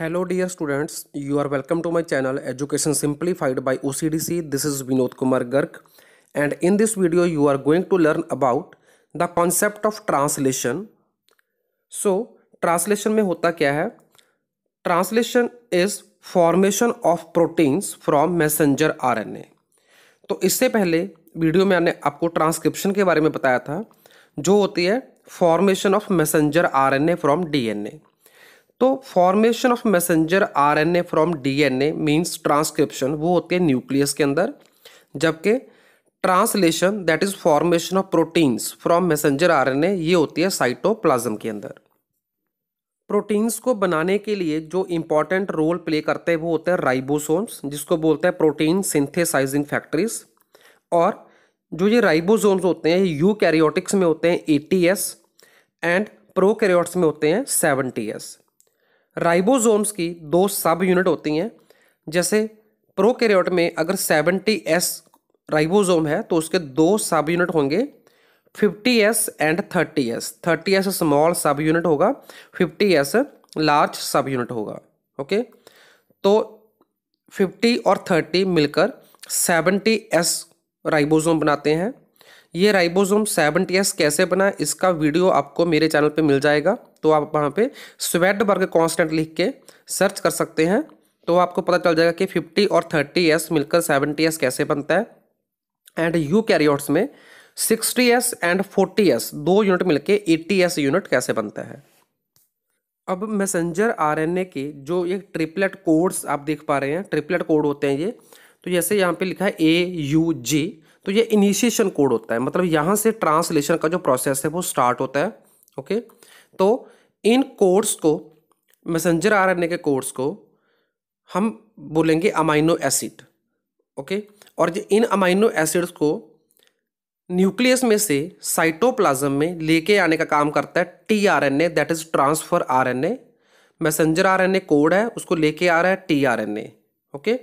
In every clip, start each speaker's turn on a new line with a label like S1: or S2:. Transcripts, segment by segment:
S1: Hello dear students you are welcome to my channel education simplified by OCDC this is Vinod Kumar Garg and in this video you are going to learn about the concept of translation so translation में होता क्या है translation is formation of proteins from messenger R तो इससे पहले video में मैंने आपको ट्रांसक्रिप्शन के बारे में बताया था जो होती है formation of messenger R from D तो formation of messenger RNA from DNA means transcription वो होती है न्यूक्लियस के अंदर जबकि translation that is formation of proteins from messenger RNA ये होती है साइटोप्लाज्म के अंदर प्रोटीन्स को बनाने के लिए जो इंपॉर्टेंट रोल प्ले करते हैं वो होते हैं राइबोसोम्स जिसको बोलते हैं प्रोटीन सिंथेसाइजिंग फैक्ट्रीज और जो ये राइबोसोम्स होते हैं यू कैरियोटिक्स में होते हैं एस एंड प्रोकैरियोट्स में होते हैं सेवन टी एस राइबोसोम्स की दो सब यूनिट होती हैं जैसे प्रोकैरियोट में अगर सेवेंटी एस राइबोसोम है तो उसके दो सब यूनिट होंगे fifty S and thirty S thirty S small subunit होगा fifty S large subunit होगा ओके तो फिफ्टी और थर्टी मिलकर सेवेंटी एस राइबोसोम बनाते हैं ये राइबोसोम सेवेंटी एस कैसे बना इसका वीडियो आपको मेरे चैनल पे मिल जाएगा तो आप वहाँ पे स्वेड वर्ग कॉन्स्टेंट लिख के सर्च कर सकते हैं तो आपको पता चल जाएगा कि फिफ्टी और थर्टी एस मिलकर सेवेंटी एस कैसे बनता है एंड यू कैरियोट्स में sixty S and forty S दो यूनिट मिलके एट्टी एस यूनिट कैसे बनता है अब मैसेंजर आरएनए के जो ये ट्रिपलेट कोड्स आप देख पा रहे हैं ट्रिपलेट कोड होते हैं ये तो जैसे यहाँ पे लिखा है ए यू जी तो ये इनिशिएशन कोड होता है मतलब यहाँ से ट्रांसलेशन का जो प्रोसेस है वो स्टार्ट होता है ओके तो इन कोड्स को मैसेंजर ए के कोड्स को हम बोलेंगे अमाइनो एसिड ओके और जो इन अमाइनो एसिड्स को न्यूक्लियस में से साइटोप्लाज्म में लेके आने का काम करता है T R N A that is transfer R N A messenger R N A code है उसको लेके आ रहा है T R N A okay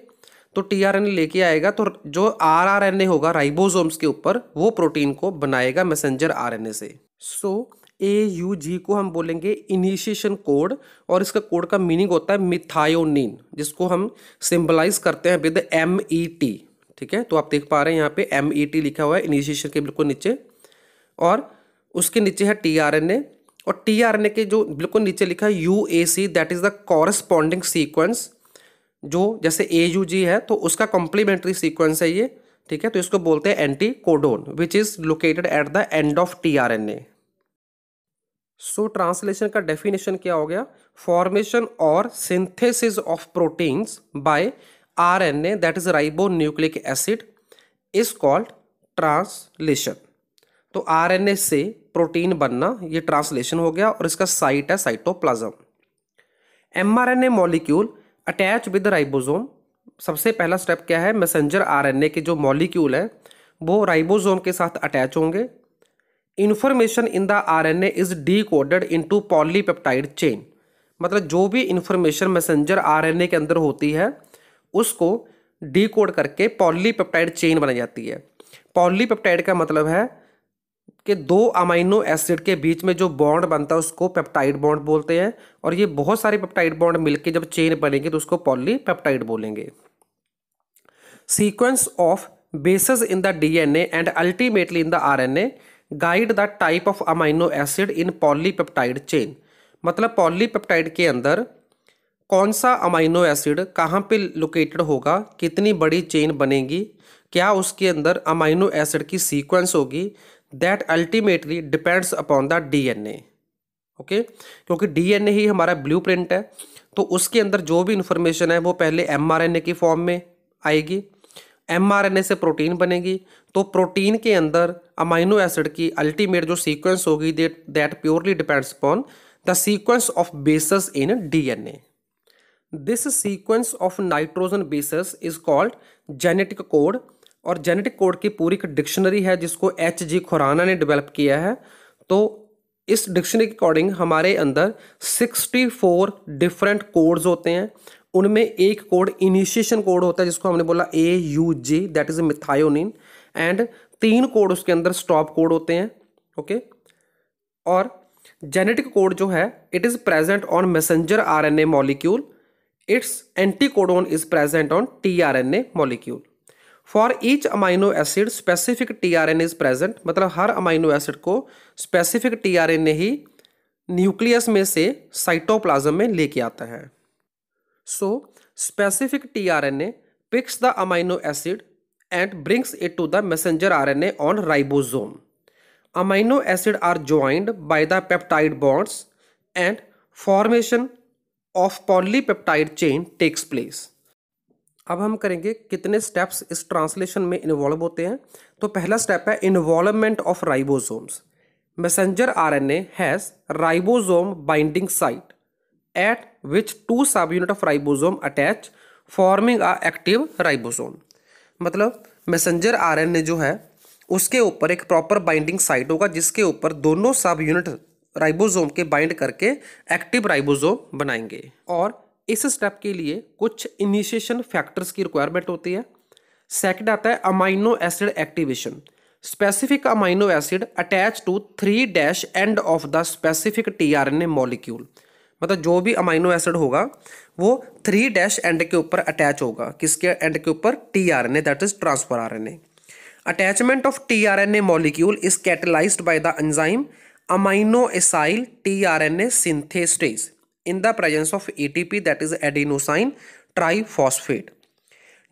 S1: तो टीआरएनए लेके आएगा तो जो आरआरएनए होगा राइबोसोम्स के ऊपर वो प्रोटीन को बनाएगा मैसेंजर आरएनए से सो so, ए यू जी को हम बोलेंगे इनिशिएशन कोड और इसका कोड का मीनिंग होता है मिथायोनिन जिसको हम सिंबलाइज करते हैं विद एम ई टी ठीक है तो आप देख पा रहे हैं यहाँ पे एम ई टी लिखा हुआ है इनिशिएशन के बिल्कुल नीचे और उसके नीचे है टी आर एन ए और टी आर एन ए के जो बिल्कुल नीचे लिखा है U A C that is the corresponding sequence जो जैसे ए यू जी है तो उसका कॉम्प्लीमेंट्री सीक्वेंस है ये ठीक है तो इसको बोलते हैं anticodon which is located at the end of T R N A so translation का डेफिनेशन क्या हो गया फॉर्मेशन और synthesis of proteins by R N A that is ribonucleic acid is called translation तो R N A से protein बनना ये translation हो गया और इसका साइट है cytoplasm M R N A molecule attach with ribosome सबसे पहला स्टेप क्या है मैसेंजर आरएनए के जो मॉलिक्यूल है वो राइबोसोम के साथ अटैच होंगे information in the RNA is decoded into polypeptide chain मतलब जो भी इन्फॉर्मेशन मैसेंजर आरएनए के अंदर होती है उसको डी कोड करके पॉलीपेप्टाइड चेन बनाई जाती है पॉलीपेप्टाइड का मतलब है कि दो अमाइनो एसिड के बीच में जो बॉन्ड बनता है उसको पेप्टाइड बॉन्ड बोलते हैं और ये बहुत सारे पेप्टाइड बॉन्ड मिलके जब चेन बनेंगे तो उसको पॉलीपेप्टाइड बोलेंगे sequence of bases and ultimately in the R N A guide the type of amino acid in poly polypeptide chain मतलब पॉलीपेप्टाइड के अंदर कौन सा अमाइनो एसिड कहाँ पे लोकेटेड होगा कितनी बड़ी चेन बनेगी क्या उसके अंदर अमाइनो एसिड की सीक्वेंस होगी that ultimately depends upon the DNA okay क्योंकि डीएनए ही हमारा ब्लूप्रिंट है तो उसके अंदर जो भी इंफॉर्मेशन है वो पहले एमआरएनए की फॉर्म में आएगी एमआरएनए से प्रोटीन बनेगी तो प्रोटीन के अंदर अमाइनो एसिड की अल्टीमेट जो सीक्वेंस होगी that purely depends upon the sequence of bases in DNA this sequence of nitrogen bases is called genetic code और जेनेटिक कोड की पूरी एक डिक्शनरी है जिसको एच जी खुराना ने डेवलप किया है तो इस डिक्शनरी के अकॉर्डिंग हमारे अंदर 64 डिफरेंट कोड्स होते हैं उनमें एक कोड इनिशिएशन कोड होता है जिसको हमने बोला A U G that is A methionine and तीन कोड उसके अंदर स्टॉप कोड होते हैं ओके okay? और जेनेटिक कोड जो है it is present on messenger RNA molecule its anticodon is present on T R N A molecule for each amino acid specific T R N is present मतलब हर amino acid को specific T R N A ही nucleus में से cytoplasm में लेके आता है so specific T R N A picks the amino acid and brings it to the messenger R N A on ribosome amino acid are joined by the peptide bonds and formation of polypeptide chain takes place अब हम करेंगे कितने steps इस translation में involve होते हैं तो पहला स्टेप है involvement of ribosomes messenger RNA has ribosome binding site at which two subunit of ribosome attach forming a active ribosome मतलब मैसेंजर आरएनए जो है उसके ऊपर एक प्रॉपर बाइंडिंग साइट होगा जिसके ऊपर दोनों सब यूनिट राइबोसोम के बाइंड करके एक्टिव राइबोसोम बनाएंगे और इस स्टेप के लिए कुछ इनिशिएशन फैक्टर्स की रिक्वायरमेंट होती है सेकंड आता है amino acid activation specific amino acid attach to three dash end of the specific tRNA molecule मतलब जो भी अमाइनो एसिड होगा वो थ्री डैश एंड के ऊपर अटैच होगा किसके एंड के ऊपर T R N A that is transfer R N A attachment of T R N A molecule is catalyse by the enzyme amino acyl T R N A synthetase in the presence of ATP that is adenosine triphosphate.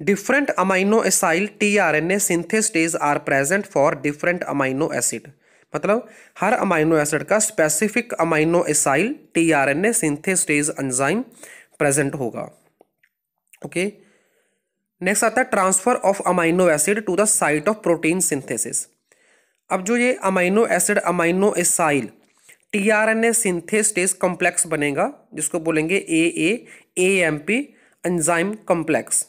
S1: Different amino acyl tRNA synthetases are present for different amino acid. मतलब हर amino acid का specific amino acyl tRNA synthetase enzyme present होगा okay next आता है transfer of amino acid to the site of protein synthesis अब जो ये amino acid amino acyl tRNA synthetase complex बनेगा जिसको बोलेंगे A A A M P enzyme complex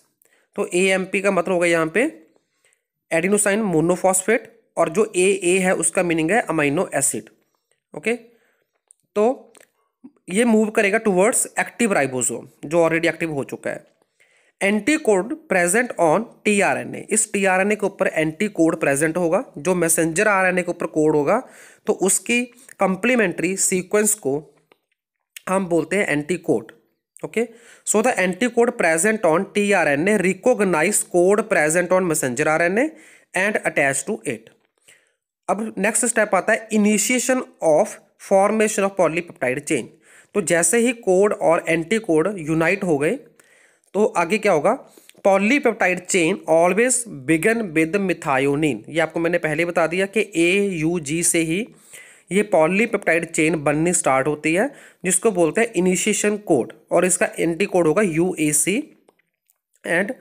S1: तो ए एम पी का मतलब होगा यहाँ पे एडिनोसाइन मोनोफॉस्फेट और जो ए ए है उसका मीनिंग है अमाइनो एसिड ओके तो ये मूव करेगा टूवर्ड्स एक्टिव राइबोसोम जो ऑलरेडी एक्टिव हो चुका है एंटीकोड प्रेजेंट ऑन टीआरएनए इस टीआरएनए के ऊपर एंटीकोड प्रेजेंट होगा जो मैसेंजर आरएनए के ऊपर कोड होगा तो उसकी कंप्लीमेंट्री सीक्वेंस को हम बोलते हैं anticode okay so the anticode present on T R N A recognise code present on messenger R N A and attach to it अब नेक्स्ट स्टेप आता है initiation of formation of polypeptide chain तो जैसे ही code और anticode unite हो गए तो आगे क्या होगा polypeptide chain always begin with methionine ये आपको मैंने पहले बता दिया कि ए यू जी से ही ये पॉलीपेप्टाइड चेन बननी स्टार्ट होती है जिसको बोलते हैं इनिशिएशन कोड और इसका एंटी कोड होगा U A C and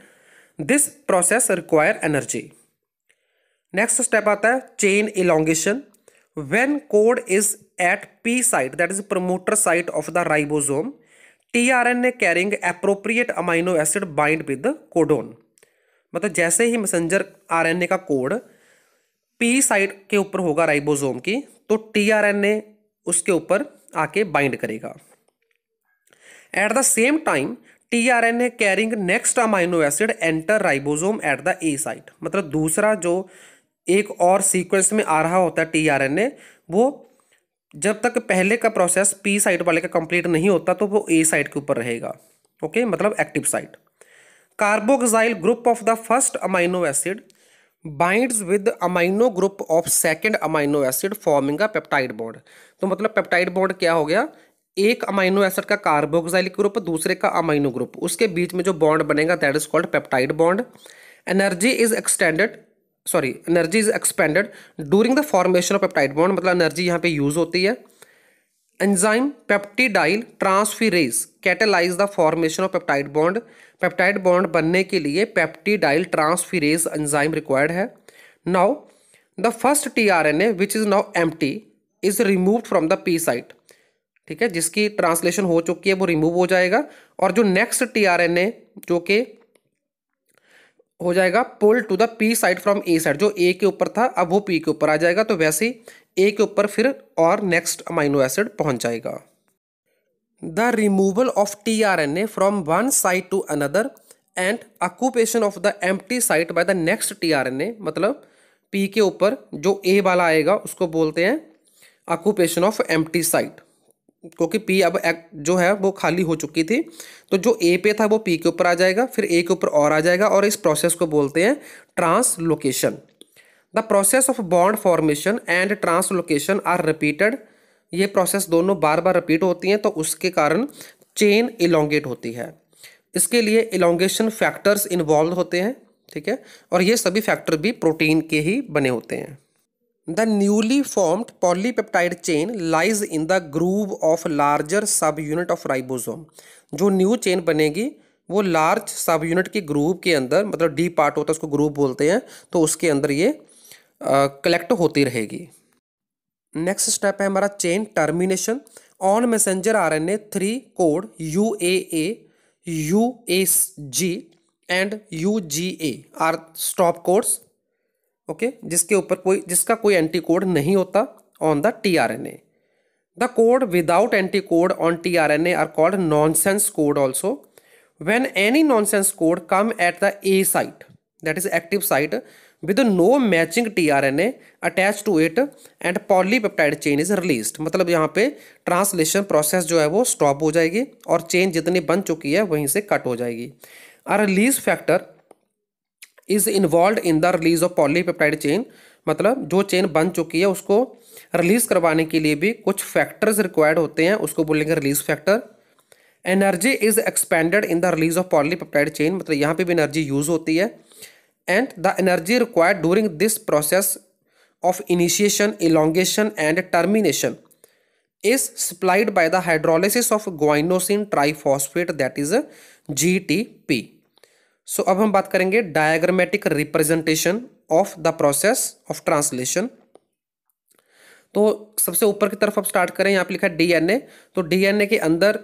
S1: this process require energy next step आता है chain elongation is at P site that is promoter site of the ribosome T R N A carrying appropriate amino acid bind with codon मतलब जैसे ही messenger RNA का code P side के ऊपर होगा ribosome की तो टीआरएनए उसके ऊपर आके बाइंड करेगा at the same time tRNA carrying next amino acid enter ribosome at the A site मतलब दूसरा जो एक और सीक्वेंस में आ रहा होता है टीआरएनए वो जब तक पहले का प्रोसेस पी साइड वाले का कंप्लीट नहीं होता तो वो ए साइड के ऊपर रहेगा ओके मतलब active site carboxyl group of the first amino acid binds with amino group of second amino acid forming a peptide bond तो मतलब पेप्टाइड बॉन्ड क्या हो गया एक अमाइनो एसिड का कार्बोक्साइलिक ग्रुप दूसरे का अमाइनो ग्रुप उसके बीच में जो बॉन्ड बनेगा that is called peptide bond energy is extended sorry energy is expended during the formation of peptide bond मतलब एनर्जी यहाँ पे यूज होती है enzyme peptidyl transferase catalyse the formation of peptide bond peptide bond बनने के लिए peptidyl transferase enzyme required है now the first T R N A which is now M T is remove from the P site ठीक है जिसकी translation हो चुकी है वो रिमूव हो जाएगा और जो next T R N A जो के हो जाएगा pull to the P side from A side जो ए के ऊपर था अब वो पी के ऊपर आ जाएगा तो वैसे ही ए के ऊपर फिर और नेक्स्ट अमाइनो एसिड पहुंच जाएगा the removal of T R N A from one side to another and occupation of the M T site by the next T R N A मतलब पी के ऊपर जो ए वाला आएगा उसको बोलते हैं occupation of M T site क्योंकि पी अब जो है वो खाली हो चुकी थी तो जो ए पे था वो पी के ऊपर आ जाएगा फिर ए के ऊपर और आ जाएगा और इस प्रोसेस को बोलते हैं translocation the process of bond formation and translocation are repeated ये प्रोसेस दोनों बार बार रिपीट होती हैं तो उसके कारण चेन इलोंगेट होती है इसके लिए इलोंगेशन फैक्टर्स इन्वॉल्व होते हैं ठीक है और ये सभी फैक्टर भी प्रोटीन के ही बने होते हैं the newly formed polypeptide chain lies in the groove of larger subunit of ribosome जो न्यू चेन बनेगी वो लार्ज सब यूनिट के ग्रूव के अंदर मतलब डी पार्ट होता है उसको ग्रूव बोलते हैं तो उसके अंदर ये कलेक्ट होती रहेगी नेक्स्ट स्टेप है हमारा chain termination on messenger R N A three code U A A U A G and U G A R stop codes okay जिसके ऊपर कोई जिसका कोई एंटी कोड नहीं होता on the T R N A the code without anti code on T R N A are called non sense code also when any non sense code come at the A site that is active site with no matching T R N A attach to it and polypeptide chain is release मतलब यहाँ पे translation process जो है वो stop हो जाएगी और chain जितनी बन चुकी है वहीं से कट हो जाएगी uh release factor is involve in the release of polypeptide chain मतलब जो चेन बन चुकी है उसको रिलीज करवाने के लिए भी कुछ फैक्टर्स रिक्वायर्ड होते हैं उसको बोलेंगे release factor energy is expended in the release of polypeptide chain मतलब यहाँ पे भी एनर्जी यूज होती है and the energy required during this process of initiation, elongation and termination is supplied by the hydrolysis of guanosine triphosphate that is GTP. So so, अब हम बात करेंगे diagrammatic representation of the process of translation तो सबसे ऊपर की तरफ आप स्टार्ट करें यहाँ पे लिखा है डीएनए तो डीएनए के अंदर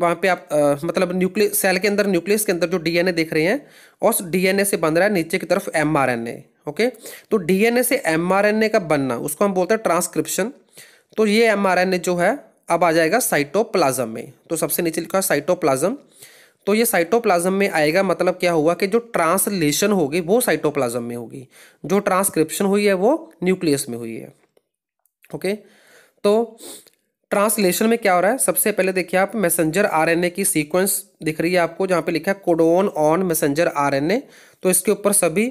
S1: वहाँ पे आप आ, मतलब न्यूक्लियस सेल के अंदर न्यूक्लियस के अंदर जो डीएनए देख रहे हैं उस डीएनए से बन रहा है नीचे की तरफ एमआरएनए ओके तो डीएनए से एमआरएनए का बनना उसको हम बोलते हैं ट्रांसक्रिप्शन तो ये एमआरएनए जो है अब आ जाएगा साइटोप्लाज्म में तो सबसे नीचे लिखा साइटोप्लाज्म तो ये साइटोप्लाज्म में आएगा मतलब क्या हुआ कि जो ट्रांसलेशन होगी वो साइटोप्लाज्म में होगी जो ट्रांसक्रिप्शन हुई है वो न्यूक्लियस में हुई है ओके तो ट्रांसलेशन में क्या हो रहा है सबसे पहले देखिए आप मैसेंजर आरएनए की सीक्वेंस दिख रही है आपको जहाँ पे लिखा है कोडोन ऑन मैसेंजर आरएनए तो इसके ऊपर सभी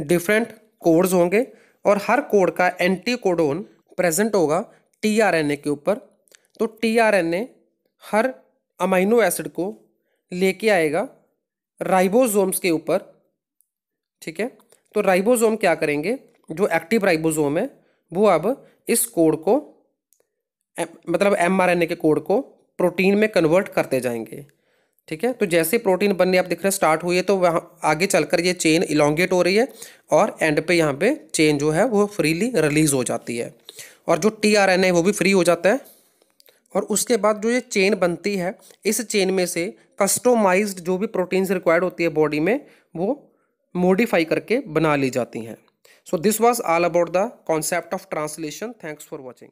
S1: डिफरेंट कोड्स होंगे और हर कोड का एंटी कोडोन प्रेजेंट होगा टीआरएनए के ऊपर तो टीआरएनए हर अमाइनो एसिड को लेके आएगा राइबोसोम्स के ऊपर ठीक है तो राइबोजोम क्या करेंगे जो एक्टिव राइबोजोम है वो अब इस कोड को मतलब ए के कोड को प्रोटीन में कन्वर्ट करते जाएंगे ठीक है तो जैसे प्रोटीन बनने आप देख रहे हैं स्टार्ट हुई है तो वहाँ आगे चलकर ये चेन इलोंगेट हो रही है और एंड पे यहाँ पे चेन जो है वो फ्रीली रिलीज हो जाती है और जो टी आर एन ए वो भी फ्री हो जाता है और उसके बाद जो ये चेन बनती है इस चेन में से कस्टोमाइज्ड जो भी प्रोटीन्स रिक्वायर्ड होती है बॉडी में वो मोडिफाई करके बना ली जाती हैं so this was all about the concept of translation thanks for watching